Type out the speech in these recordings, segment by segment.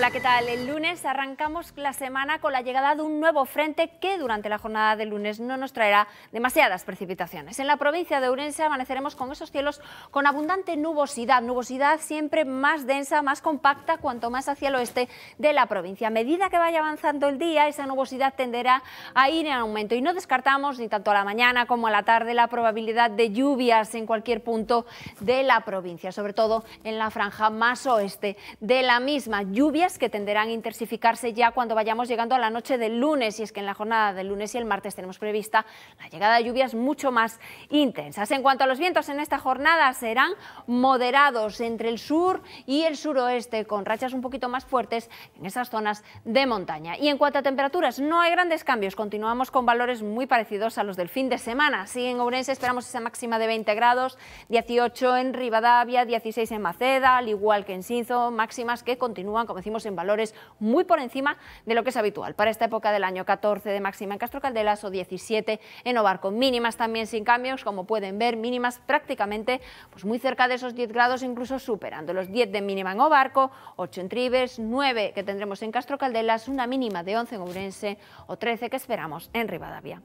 Hola, ¿qué tal? El lunes arrancamos la semana con la llegada de un nuevo frente que durante la jornada del lunes no nos traerá demasiadas precipitaciones. En la provincia de Urense amaneceremos con esos cielos con abundante nubosidad, nubosidad siempre más densa, más compacta cuanto más hacia el oeste de la provincia. A medida que vaya avanzando el día, esa nubosidad tenderá a ir en aumento y no descartamos ni tanto a la mañana como a la tarde la probabilidad de lluvias en cualquier punto de la provincia, sobre todo en la franja más oeste de la misma. lluvia, que tenderán a intensificarse ya cuando vayamos llegando a la noche del lunes, y es que en la jornada del lunes y el martes tenemos prevista la llegada de lluvias mucho más intensas. En cuanto a los vientos en esta jornada serán moderados entre el sur y el suroeste, con rachas un poquito más fuertes en esas zonas de montaña. Y en cuanto a temperaturas, no hay grandes cambios, continuamos con valores muy parecidos a los del fin de semana. Sí, en Ourense esperamos esa máxima de 20 grados, 18 en Rivadavia, 16 en Maceda, al igual que en Sinzo, máximas que continúan, como decimos, en valores muy por encima de lo que es habitual para esta época del año, 14 de máxima en Castro Caldelas o 17 en Obarco. Mínimas también sin cambios, como pueden ver, mínimas prácticamente pues muy cerca de esos 10 grados, incluso superando los 10 de mínima en Obarco, 8 en Trives, 9 que tendremos en Castro Caldelas, una mínima de 11 en Ourense o 13 que esperamos en Rivadavia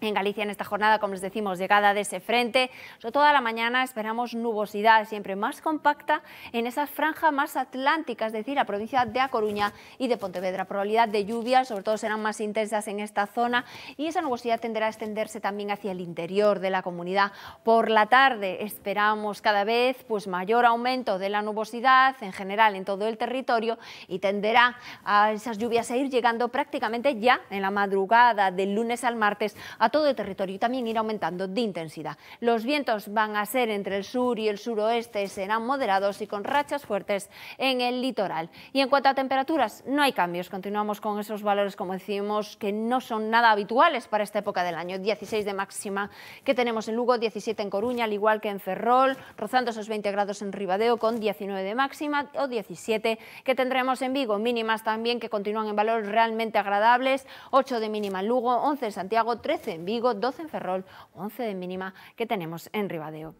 en Galicia en esta jornada, como les decimos, llegada de ese frente. Sobre toda la mañana esperamos nubosidad siempre más compacta en esa franja más atlántica, es decir, la provincia de A Coruña y de Pontevedra. Probabilidad de lluvias, sobre todo serán más intensas en esta zona y esa nubosidad tenderá a extenderse también hacia el interior de la comunidad. Por la tarde esperamos cada vez pues, mayor aumento de la nubosidad en general en todo el territorio y tenderá a esas lluvias a ir llegando prácticamente ya en la madrugada del lunes al martes a todo el territorio y también ir aumentando de intensidad. Los vientos van a ser entre el sur y el suroeste, serán moderados y con rachas fuertes en el litoral. Y en cuanto a temperaturas, no hay cambios. Continuamos con esos valores, como decimos, que no son nada habituales para esta época del año. 16 de máxima que tenemos en Lugo, 17 en Coruña, al igual que en Ferrol, rozando esos 20 grados en Ribadeo con 19 de máxima o 17 que tendremos en Vigo. Mínimas también que continúan en valores realmente agradables, 8 de mínima en Lugo, 11 en Santiago, 13 en Vigo, 12 en Ferrol, 11 de mínima que tenemos en Ribadeo.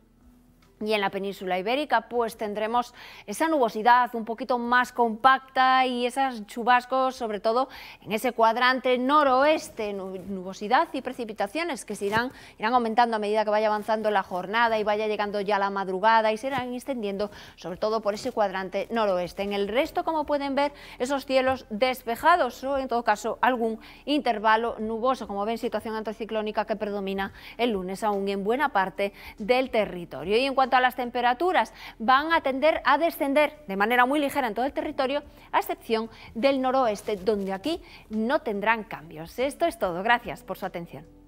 Y en la península ibérica pues tendremos esa nubosidad un poquito más compacta y esos chubascos sobre todo en ese cuadrante noroeste, nubosidad y precipitaciones que se irán, irán aumentando a medida que vaya avanzando la jornada y vaya llegando ya la madrugada y se irán extendiendo sobre todo por ese cuadrante noroeste. En el resto como pueden ver esos cielos despejados o en todo caso algún intervalo nuboso como ven situación anticiclónica que predomina el lunes aún en buena parte del territorio. Y en cuanto a las temperaturas, van a tender a descender de manera muy ligera en todo el territorio, a excepción del noroeste, donde aquí no tendrán cambios. Esto es todo. Gracias por su atención.